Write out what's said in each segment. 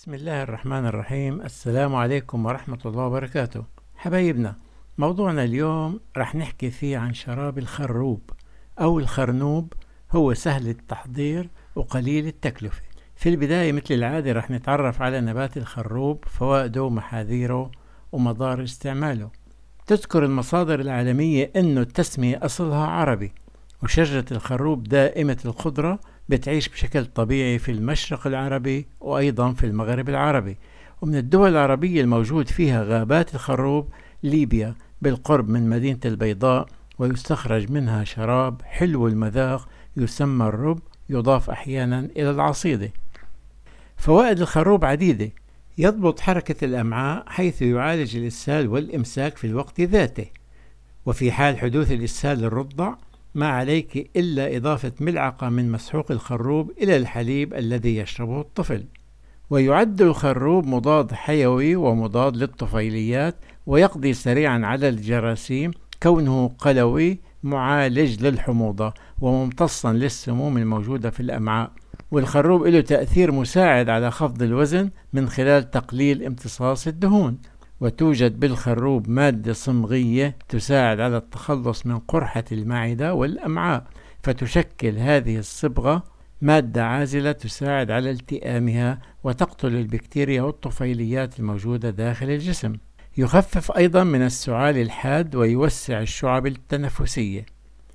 بسم الله الرحمن الرحيم السلام عليكم ورحمة الله وبركاته حبايبنا موضوعنا اليوم رح نحكي فيه عن شراب الخروب أو الخرنوب هو سهل التحضير وقليل التكلفة في البداية مثل العادة رح نتعرف على نبات الخروب فوائده ومحاذيره ومضار استعماله تذكر المصادر العالمية أنه التسمية أصلها عربي وشجرة الخروب دائمة الخضرة بتعيش بشكل طبيعي في المشرق العربي وأيضا في المغرب العربي ومن الدول العربية الموجود فيها غابات الخروب ليبيا بالقرب من مدينة البيضاء ويستخرج منها شراب حلو المذاق يسمى الرب يضاف أحيانا إلى العصيدة فوائد الخروب عديدة يضبط حركة الأمعاء حيث يعالج الإسهال والإمساك في الوقت ذاته وفي حال حدوث الإسهال الرضع ما عليك إلا إضافة ملعقة من مسحوق الخروب إلى الحليب الذي يشربه الطفل ويعد الخروب مضاد حيوي ومضاد للطفيليات ويقضي سريعا على الجراثيم كونه قلوي معالج للحموضة وممتصا للسموم الموجودة في الأمعاء والخروب له تأثير مساعد على خفض الوزن من خلال تقليل امتصاص الدهون وتوجد بالخروب مادة صمغية تساعد على التخلص من قرحة المعدة والأمعاء فتشكل هذه الصبغة مادة عازلة تساعد على التئامها وتقتل البكتيريا والطفيليات الموجودة داخل الجسم يخفف أيضا من السعال الحاد ويوسع الشعب التنفسية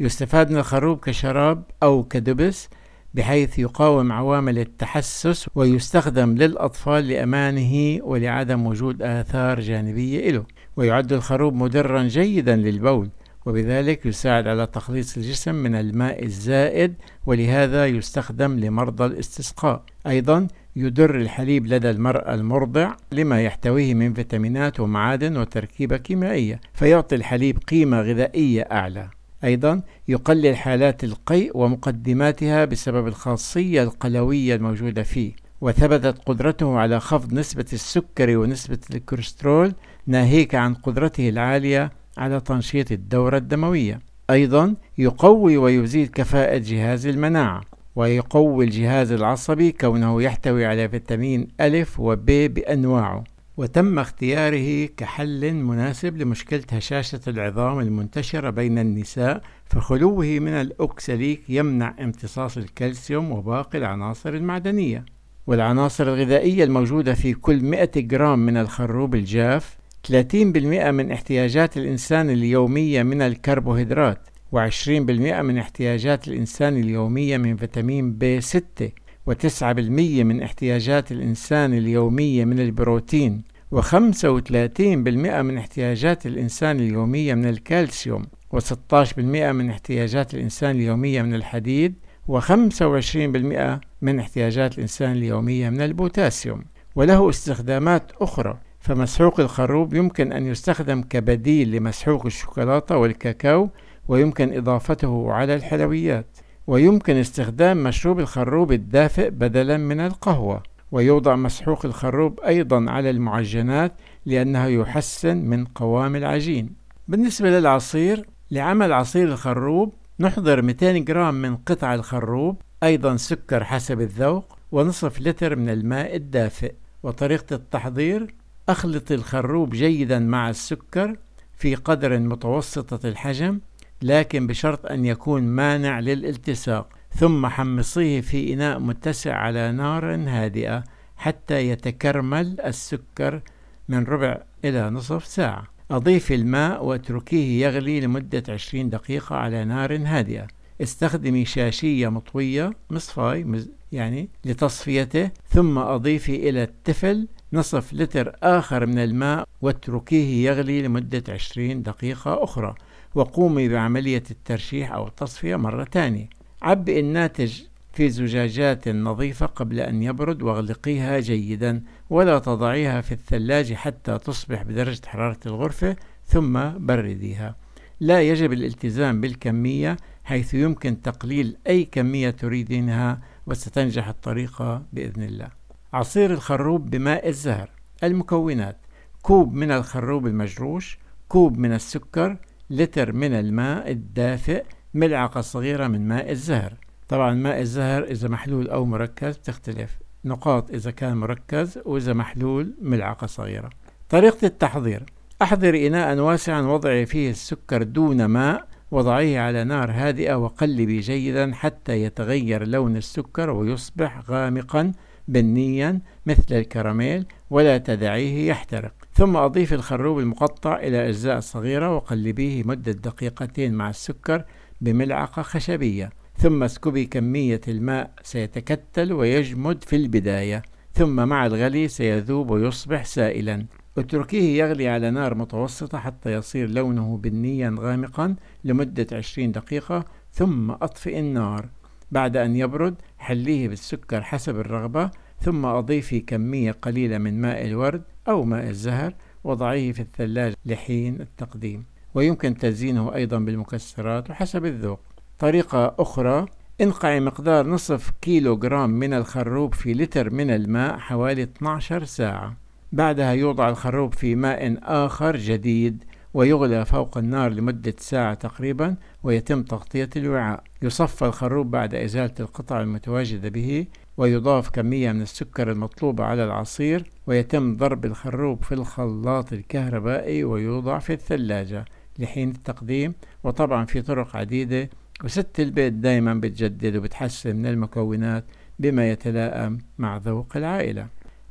يستفاد من الخروب كشراب أو كدبس بحيث يقاوم عوامل التحسس ويستخدم للأطفال لأمانه ولعدم وجود آثار جانبية له ويعد الخروب مدرا جيدا للبول وبذلك يساعد على تخليص الجسم من الماء الزائد ولهذا يستخدم لمرضى الاستسقاء أيضا يدر الحليب لدى المرأة المرضع لما يحتويه من فيتامينات ومعادن وتركيبة كيميائية فيعطي الحليب قيمة غذائية أعلى أيضا يقلل حالات القيء ومقدماتها بسبب الخاصية القلوية الموجودة فيه وثبتت قدرته على خفض نسبة السكري ونسبة الكوليسترول ناهيك عن قدرته العالية على تنشيط الدورة الدموية أيضا يقوي ويزيد كفاءة جهاز المناعة ويقوي الجهاز العصبي كونه يحتوي على فيتامين ألف وب بأنواعه وتم اختياره كحل مناسب لمشكلة هشاشة العظام المنتشرة بين النساء فخلوه من الأوكساليك يمنع امتصاص الكالسيوم وباقي العناصر المعدنية والعناصر الغذائية الموجودة في كل 100 جرام من الخروب الجاف 30% من احتياجات الإنسان اليومية من الكربوهيدرات و20% من احتياجات الإنسان اليومية من فيتامين B6 وتسعة بالمية من احتياجات الإنسان اليومية من البروتين وخمسة وثلاثين بالمئة من احتياجات الإنسان اليومية من الكالسيوم وستاش بالمئة من احتياجات الإنسان اليومية من الحديد وخمسة وعشرين بالمئة من احتياجات الإنسان اليومية من البوتاسيوم وله استخدامات أخرى فمسحوق الخروب يمكن أن يستخدم كبديل لمسحوق الشوكولاتة والكاكاو ويمكن إضافته على الحلويات ويمكن استخدام مشروب الخروب الدافئ بدلا من القهوة ويوضع مسحوق الخروب أيضا على المعجنات لأنه يحسن من قوام العجين بالنسبة للعصير لعمل عصير الخروب نحضر 200 جرام من قطع الخروب أيضا سكر حسب الذوق ونصف لتر من الماء الدافئ وطريقة التحضير أخلط الخروب جيدا مع السكر في قدر متوسطة الحجم لكن بشرط أن يكون مانع للالتصاق ثم حمصيه في إناء متسع على نار هادئة حتى يتكرمل السكر من ربع إلى نصف ساعة أضيف الماء واتركيه يغلي لمدة 20 دقيقة على نار هادئة استخدمي شاشية مطوية مصفاي يعني لتصفيته ثم أضيفي إلى التفل نصف لتر آخر من الماء واتركيه يغلي لمدة 20 دقيقة أخرى وقومي بعملية الترشيح أو التصفية مرة ثانية عبئ الناتج في زجاجات نظيفة قبل أن يبرد واغلقيها جيدا ولا تضعيها في الثلاجة حتى تصبح بدرجة حرارة الغرفة ثم برديها لا يجب الالتزام بالكمية حيث يمكن تقليل أي كمية تريدينها وستنجح الطريقة بإذن الله عصير الخروب بماء الزهر المكونات كوب من الخروب المجروش كوب من السكر لتر من الماء الدافئ ملعقة صغيرة من ماء الزهر طبعا ماء الزهر إذا محلول أو مركز بتختلف نقاط إذا كان مركز وإذا محلول ملعقة صغيرة طريقة التحضير أحضر إناء واسعا وضعي فيه السكر دون ماء وضعيه على نار هادئة وقلبي جيدا حتى يتغير لون السكر ويصبح غامقا بنيا مثل الكراميل ولا تدعيه يحترق ثم أضيف الخروب المقطع إلى أجزاء صغيرة وقلبيه مدة دقيقتين مع السكر بملعقة خشبية ثم اسكبي كمية الماء سيتكتل ويجمد في البداية ثم مع الغلي سيذوب ويصبح سائلا اتركيه يغلي على نار متوسطة حتى يصير لونه بنيا غامقا لمدة 20 دقيقة ثم أطفئ النار بعد أن يبرد حليه بالسكر حسب الرغبة ثم أضيفي كمية قليلة من ماء الورد أو ماء الزهر وضعيه في الثلاجة لحين التقديم ويمكن تزيينه أيضا بالمكسرات وحسب الذوق طريقة أخرى انقع مقدار نصف كيلو جرام من الخروب في لتر من الماء حوالي 12 ساعة بعدها يوضع الخروب في ماء آخر جديد ويغلى فوق النار لمدة ساعة تقريبا ويتم تغطية الوعاء يصفى الخروب بعد إزالة القطع المتواجدة به ويضاف كمية من السكر المطلوبة على العصير ويتم ضرب الخروب في الخلاط الكهربائي ويوضع في الثلاجة لحين التقديم وطبعا في طرق عديدة وست البيت دايما بتجدد وبتحسن من المكونات بما يتلائم مع ذوق العائلة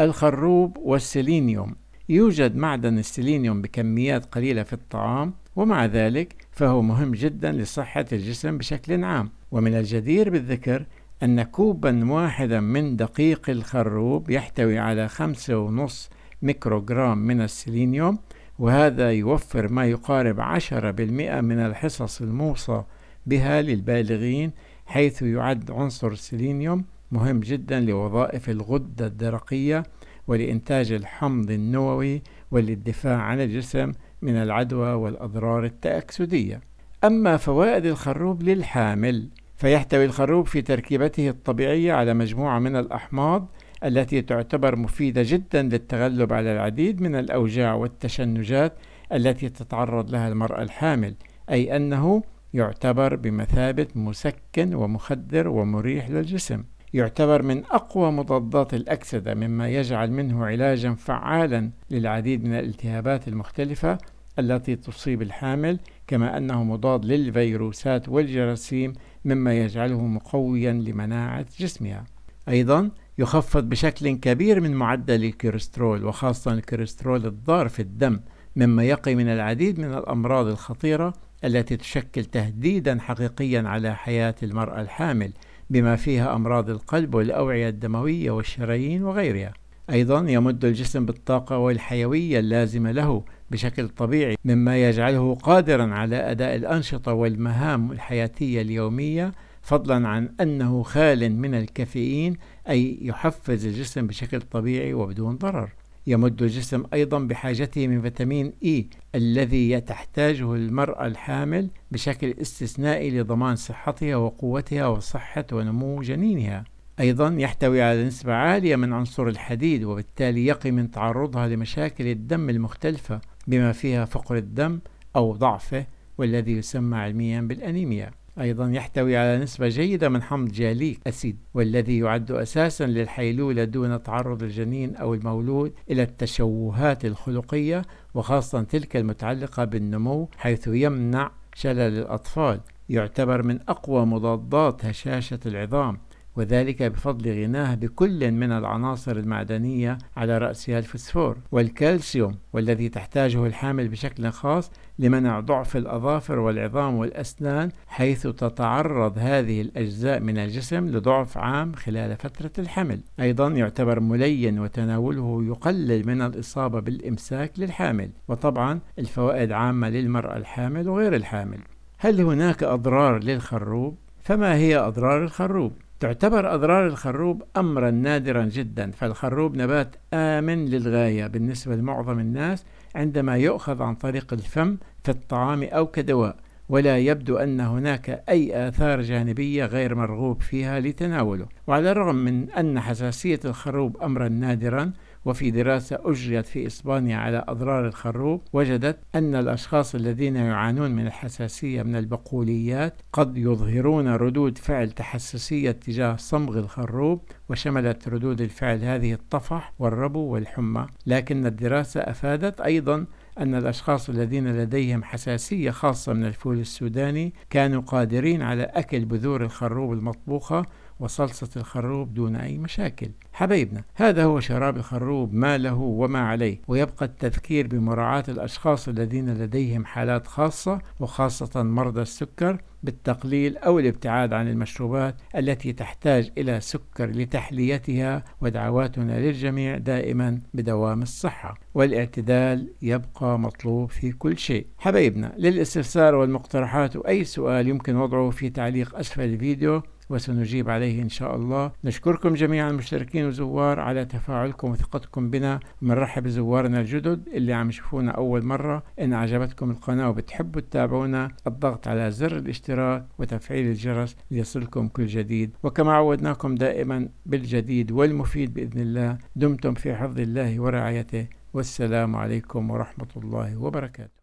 الخروب والسيلينيوم يوجد معدن السيلينيوم بكميات قليلة في الطعام ومع ذلك فهو مهم جدا لصحة الجسم بشكل عام ومن الجدير بالذكر أن كوبا واحدا من دقيق الخروب يحتوي على خمسة ونص ميكروغرام من السيلينيوم وهذا يوفر ما يقارب عشرة بالمئة من الحصص الموصى بها للبالغين حيث يعد عنصر السيلينيوم مهم جدا لوظائف الغدة الدرقية ولإنتاج الحمض النووي وللدفاع عن الجسم من العدوى والأضرار التأكسدية أما فوائد الخروب للحامل فيحتوي الخروب في تركيبته الطبيعية على مجموعة من الأحماض التي تعتبر مفيدة جدا للتغلب على العديد من الأوجاع والتشنجات التي تتعرض لها المرأة الحامل أي أنه يعتبر بمثابة مسكن ومخدر ومريح للجسم يعتبر من أقوى مضادات الأكسدة مما يجعل منه علاجا فعالا للعديد من الالتهابات المختلفة التي تصيب الحامل كما أنه مضاد للفيروسات والجراثيم مما يجعله مقويا لمناعة جسمها أيضا يخفض بشكل كبير من معدل الكوليسترول وخاصة الكوليسترول الضار في الدم مما يقي من العديد من الأمراض الخطيرة التي تشكل تهديدا حقيقيا على حياة المرأة الحامل بما فيها أمراض القلب والأوعية الدموية والشرايين وغيرها أيضا يمد الجسم بالطاقة والحيوية اللازمة له بشكل طبيعي مما يجعله قادرا على أداء الأنشطة والمهام الحياتية اليومية فضلا عن أنه خال من الكافيين أي يحفز الجسم بشكل طبيعي وبدون ضرر يمد الجسم أيضا بحاجته من فيتامين إي الذي تحتاجه المرأة الحامل بشكل استثنائي لضمان صحتها وقوتها وصحة ونمو جنينها أيضا يحتوي على نسبة عالية من عنصر الحديد وبالتالي يقي من تعرضها لمشاكل الدم المختلفة بما فيها فقر الدم أو ضعفه والذي يسمى علميا بالأنيميا أيضا يحتوي على نسبة جيدة من حمض جاليك أسيد والذي يعد أساسا للحيلولة دون تعرض الجنين أو المولود إلى التشوهات الخلقية وخاصة تلك المتعلقة بالنمو حيث يمنع شلل الأطفال يعتبر من أقوى مضادات هشاشة العظام وذلك بفضل غناه بكل من العناصر المعدنية على رأسها الفسفور والكالسيوم والذي تحتاجه الحامل بشكل خاص لمنع ضعف الأظافر والعظام والأسنان حيث تتعرض هذه الأجزاء من الجسم لضعف عام خلال فترة الحمل أيضا يعتبر ملين وتناوله يقلل من الإصابة بالإمساك للحامل وطبعا الفوائد عامة للمرأة الحامل وغير الحامل هل هناك أضرار للخروب؟ فما هي أضرار الخروب؟ تعتبر أضرار الخروب أمرا نادرا جدا فالخروب نبات آمن للغاية بالنسبة لمعظم الناس عندما يؤخذ عن طريق الفم في الطعام أو كدواء ولا يبدو أن هناك أي آثار جانبية غير مرغوب فيها لتناوله وعلى الرغم من أن حساسية الخروب أمرا نادرا وفي دراسة أجريت في إسبانيا على أضرار الخروب وجدت أن الأشخاص الذين يعانون من الحساسية من البقوليات قد يظهرون ردود فعل تحسسية تجاه صمغ الخروب وشملت ردود الفعل هذه الطفح والربو والحمى لكن الدراسة أفادت أيضا أن الأشخاص الذين لديهم حساسية خاصة من الفول السوداني كانوا قادرين على أكل بذور الخروب المطبوخة وصلصة الخروب دون أي مشاكل حبايبنا هذا هو شراب الخروب ما له وما عليه ويبقى التذكير بمراعاة الأشخاص الذين لديهم حالات خاصة وخاصة مرضى السكر بالتقليل أو الابتعاد عن المشروبات التي تحتاج إلى سكر لتحليتها ودعواتنا للجميع دائما بدوام الصحة والاعتدال يبقى مطلوب في كل شيء حبايبنا للاستفسار والمقترحات وأي سؤال يمكن وضعه في تعليق أسفل الفيديو وسنجيب عليه إن شاء الله نشكركم جميعا مشتركين وزوار على تفاعلكم وثقتكم بنا ومنرحب بزوارنا الجدد اللي عم يشوفونا أول مرة إن عجبتكم القناة وبتحبوا تتابعونا الضغط على زر الاشتراك وتفعيل الجرس ليصلكم كل جديد وكما عودناكم دائما بالجديد والمفيد بإذن الله دمتم في حفظ الله ورعايته والسلام عليكم ورحمة الله وبركاته